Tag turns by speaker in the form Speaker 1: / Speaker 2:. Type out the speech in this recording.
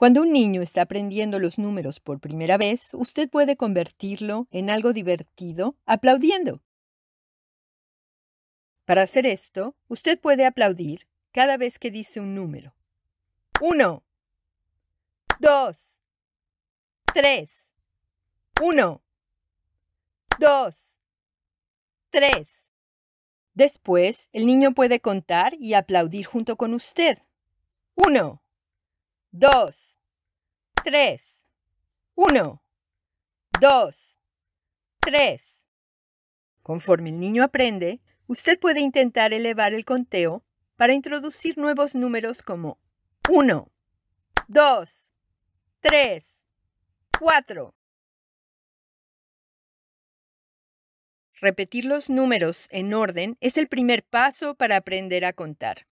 Speaker 1: Cuando un niño está aprendiendo los números por primera vez, usted puede convertirlo en algo divertido aplaudiendo. Para hacer esto, usted puede aplaudir cada vez que dice un número. Uno, dos, tres, uno, dos, tres. Después, el niño puede contar y aplaudir junto con usted. Uno, dos, 3, 1, 2, 3. Conforme el niño aprende, usted puede intentar elevar el conteo para introducir nuevos números
Speaker 2: como 1, 2, 3, 4. Repetir los números en orden es el primer paso para aprender a contar.